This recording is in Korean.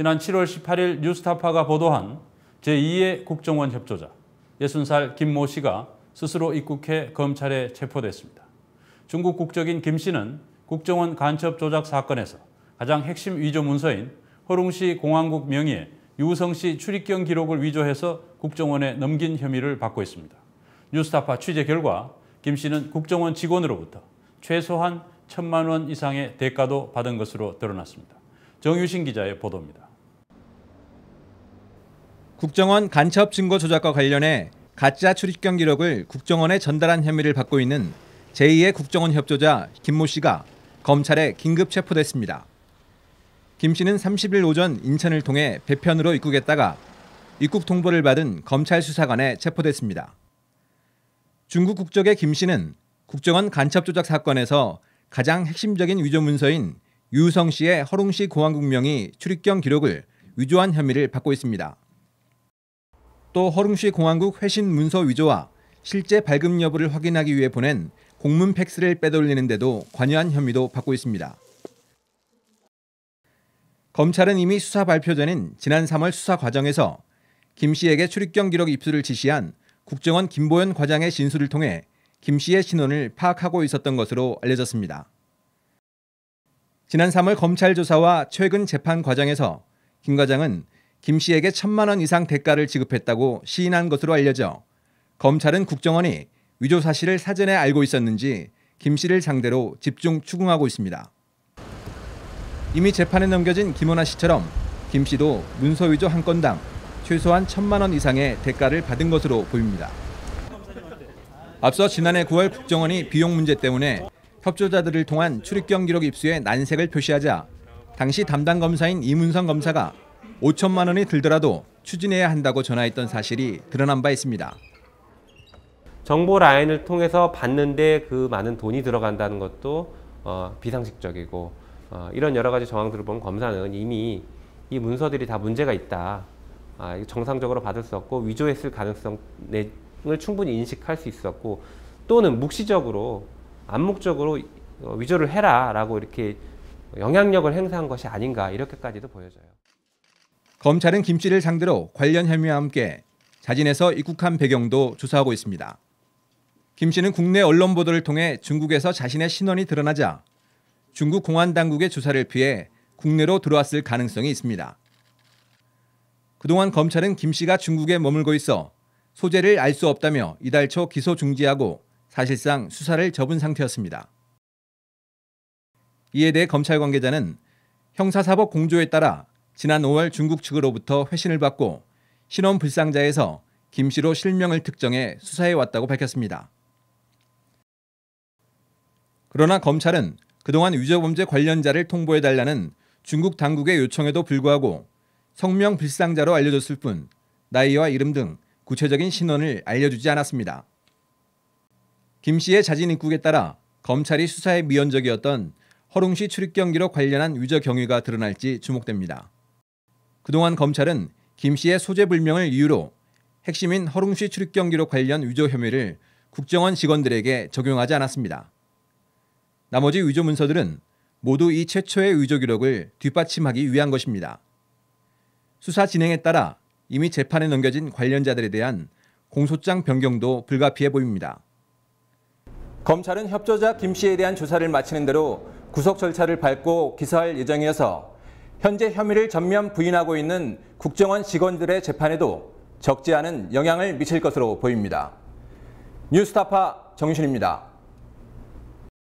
지난 7월 18일 뉴스타파가 보도한 제2의 국정원 협조자 60살 김 모 씨가 스스로 입국해 검찰에 체포됐습니다. 중국 국적인 김 씨는 국정원 간첩 조작 사건에서 가장 핵심 위조 문서인 허룽시 공항국 명의의 유성씨 출입경 기록을 위조해서 국정원에 넘긴 혐의를 받고 있습니다. 뉴스타파 취재 결과 김 씨는 국정원 직원으로부터 최소한 천만 원 이상의 대가도 받은 것으로 드러났습니다. 정유신 기자의 보도입니다. 국정원 간첩 증거 조작과 관련해 가짜 출입경 기록을 국정원에 전달한 혐의를 받고 있는 제2의 국정원 협조자 김모 씨가 검찰에 긴급 체포됐습니다. 김 씨는 30일 오전 인천을 통해 배편으로 입국했다가 입국 통보를 받은 검찰 수사관에 체포됐습니다. 중국 국적의 김 씨는 국정원 간첩 조작 사건에서 가장 핵심적인 위조 문서인 유성 씨의 허룽시 공항국명이 출입경 기록을 위조한 혐의를 받고 있습니다. 또 허룽시 공항국 회신 문서 위조와 실제 발급 여부를 확인하기 위해 보낸 공문 팩스를 빼돌리는데도 관여한 혐의도 받고 있습니다. 검찰은 이미 수사 발표 전인 지난 3월 수사 과정에서 김 씨에게 출입경 기록 입수를 지시한 국정원 김보현 과장의 진술을 통해 김 씨의 신원을 파악하고 있었던 것으로 알려졌습니다. 지난 3월 검찰 조사와 최근 재판 과정에서 김 과장은 김 씨에게 천만 원 이상 대가를 지급했다고 시인한 것으로 알려져 검찰은 국정원이 위조 사실을 사전에 알고 있었는지 김 씨를 상대로 집중 추궁하고 있습니다. 이미 재판에 넘겨진 김원아 씨처럼 김 씨도 문서 위조 한 건당 최소한 천만 원 이상의 대가를 받은 것으로 보입니다. 앞서 지난해 9월 국정원이 비용 문제 때문에 협조자들을 통한 출입 경기록 입수에 난색을 표시하자 당시 담당 검사인 이문성 검사가 5천만 원이 들더라도 추진해야 한다고 전화했던 사실이 드러난 바 있습니다. 정보 라인을 통해서 받는데 그 많은 돈이 들어간다는 것도 어, 비상식적이고 어, 이런 여러 가지 정황들을 본 검사는 이미 이 문서들이 다 문제가 있다. 아, 정상적으로 받을 수 없고 위조했을 가능성을 충분히 인식할 수 있었고 또는 묵시적으로 암묵적으로 어, 위조를 해라라고 이렇게 영향력을 행사한 것이 아닌가 이렇게까지도 보여져요. 검찰은 김 씨를 상대로 관련 혐의와 함께 자진해서 입국한 배경도 조사하고 있습니다. 김 씨는 국내 언론 보도를 통해 중국에서 자신의 신원이 드러나자 중국 공안 당국의 조사를 피해 국내로 들어왔을 가능성이 있습니다. 그동안 검찰은 김 씨가 중국에 머물고 있어 소재를 알 수 없다며 이달 초 기소 중지하고 사실상 수사를 접은 상태였습니다. 이에 대해 검찰 관계자는 형사사법 공조에 따라 지난 5월 중국 측으로부터 회신을 받고 신원 불상자에서 김 씨로 실명을 특정해 수사해 왔다고 밝혔습니다. 그러나 검찰은 그동안 위조범죄 관련자를 통보해달라는 중국 당국의 요청에도 불구하고 성명 불상자로 알려줬을 뿐 나이와 이름 등 구체적인 신원을 알려주지 않았습니다. 김 씨의 자진 입국에 따라 검찰이 수사의미연적이었던 허룽시 출입 경기로 관련한 위조 경위가 드러날지 주목됩니다. 그동안 검찰은 김 씨의 소재 불명을 이유로 핵심인 허룽 시 출입경 기록 관련 위조 혐의를 국정원 직원들에게 적용하지 않았습니다. 나머지 위조 문서들은 모두 이 최초의 위조 기록을 뒷받침하기 위한 것입니다. 수사 진행에 따라 이미 재판에 넘겨진 관련자들에 대한 공소장 변경도 불가피해 보입니다. 검찰은 협조자 김 씨에 대한 조사를 마치는 대로 구속 절차를 밟고 기소할 예정이어서 현재 혐의를 전면 부인하고 있는 국정원 직원들의 재판에도 적지 않은 영향을 미칠 것으로 보입니다. 뉴스타파 정신입니다.